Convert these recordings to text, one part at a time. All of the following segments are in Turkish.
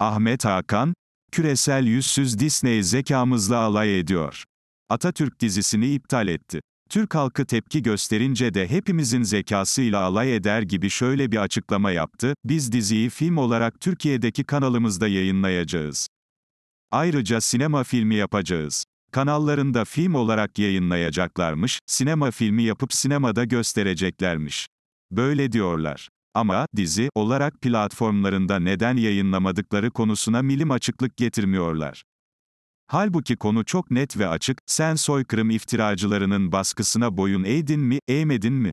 Ahmet Hakan, küresel yüzsüz Disney zekamızla alay ediyor. Atatürk dizisini iptal etti. Türk halkı tepki gösterince de hepimizin zekasıyla alay eder gibi şöyle bir açıklama yaptı, biz diziyi film olarak Türkiye'deki kanalımızda yayınlayacağız. Ayrıca sinema filmi yapacağız. Kanallarında film olarak yayınlayacaklarmış, sinema filmi yapıp sinemada göstereceklermiş. Böyle diyorlar. Ama, dizi olarak platformlarında neden yayınlamadıkları konusuna milim açıklık getirmiyorlar. Halbuki konu çok net ve açık, sen soykırım iftiracılarının baskısına boyun eğdin mi, eğmedin mi?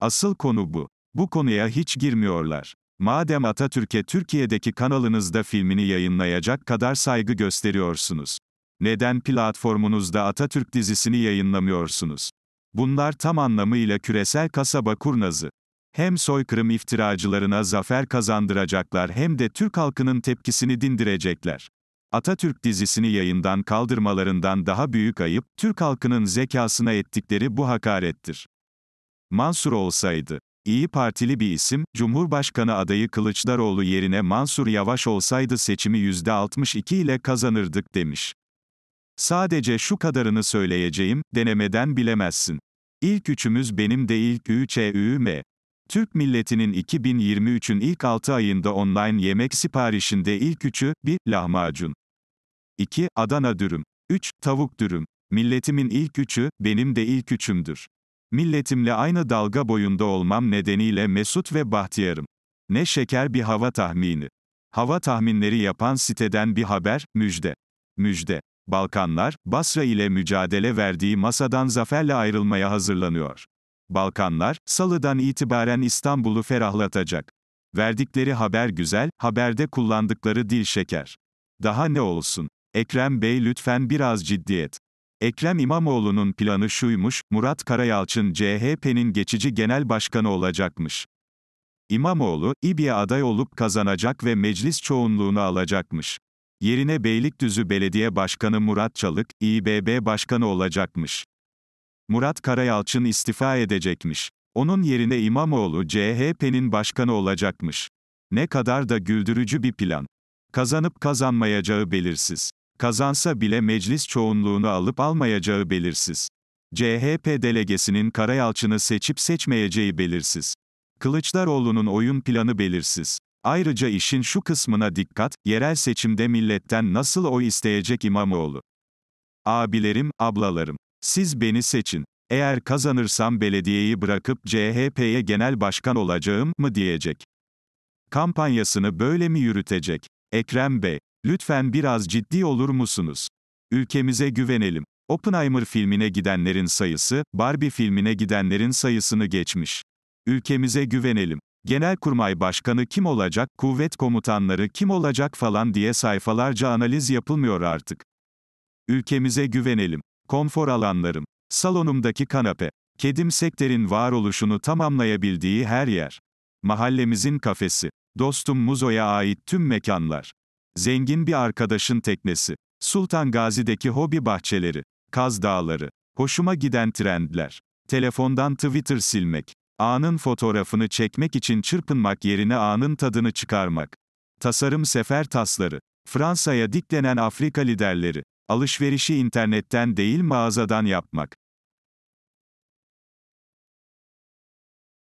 Asıl konu bu. Bu konuya hiç girmiyorlar. Madem Atatürk'e Türkiye'deki kanalınızda filmini yayınlayacak kadar saygı gösteriyorsunuz. Neden platformunuzda Atatürk dizisini yayınlamıyorsunuz? Bunlar tam anlamıyla küresel kasaba kurnazı hem soykırım iftiracılarına zafer kazandıracaklar hem de Türk halkının tepkisini dindirecekler. Atatürk dizisini yayından kaldırmalarından daha büyük ayıp, Türk halkının zekasına ettikleri bu hakarettir. Mansur olsaydı, İyi Partili bir isim, Cumhurbaşkanı adayı Kılıçdaroğlu yerine Mansur Yavaş olsaydı seçimi %62 ile kazanırdık demiş. Sadece şu kadarını söyleyeceğim, denemeden bilemezsin. İlk üçümüz benim de ilk üçe ÜM. Türk milletinin 2023'ün ilk 6 ayında online yemek siparişinde ilk üçü, 1. Lahmacun. 2. Adana dürüm. 3. Tavuk dürüm. Milletimin ilk üçü, benim de ilk üçümdür. Milletimle aynı dalga boyunda olmam nedeniyle mesut ve bahtiyarım. Ne şeker bir hava tahmini. Hava tahminleri yapan siteden bir haber, müjde. Müjde. Balkanlar, Basra ile mücadele verdiği masadan zaferle ayrılmaya hazırlanıyor. Balkanlar, salıdan itibaren İstanbul'u ferahlatacak. Verdikleri haber güzel, haberde kullandıkları dil şeker. Daha ne olsun? Ekrem Bey lütfen biraz ciddiyet. Ekrem İmamoğlu'nun planı şuymuş, Murat Karayalçın CHP'nin geçici genel başkanı olacakmış. İmamoğlu, İBİ'ye aday olup kazanacak ve meclis çoğunluğunu alacakmış. Yerine Beylikdüzü Belediye Başkanı Murat Çalık, İBB Başkanı olacakmış. Murat Karayalçın istifa edecekmiş. Onun yerine İmamoğlu CHP'nin başkanı olacakmış. Ne kadar da güldürücü bir plan. Kazanıp kazanmayacağı belirsiz. Kazansa bile meclis çoğunluğunu alıp almayacağı belirsiz. CHP delegesinin Karayalçın'ı seçip seçmeyeceği belirsiz. Kılıçdaroğlu'nun oyun planı belirsiz. Ayrıca işin şu kısmına dikkat, yerel seçimde milletten nasıl oy isteyecek İmamoğlu? Abilerim, ablalarım. Siz beni seçin. Eğer kazanırsam belediyeyi bırakıp CHP'ye genel başkan olacağım mı diyecek. Kampanyasını böyle mi yürütecek? Ekrem Bey, lütfen biraz ciddi olur musunuz? Ülkemize güvenelim. Oppenheimer filmine gidenlerin sayısı, Barbie filmine gidenlerin sayısını geçmiş. Ülkemize güvenelim. Genelkurmay Başkanı kim olacak, kuvvet komutanları kim olacak falan diye sayfalarca analiz yapılmıyor artık. Ülkemize güvenelim. Konfor alanlarım. Salonumdaki kanape. Kedim Sekter'in varoluşunu tamamlayabildiği her yer. Mahallemizin kafesi. Dostum Muzo'ya ait tüm mekanlar. Zengin bir arkadaşın teknesi. Sultan Gazi'deki hobi bahçeleri. Kaz Dağları. Hoşuma giden trendler. Telefondan Twitter silmek. Anın fotoğrafını çekmek için çırpınmak yerine anın tadını çıkarmak. Tasarım sefer tasları. Fransa'ya diklenen Afrika liderleri. Alışverişi internetten değil mağazadan yapmak.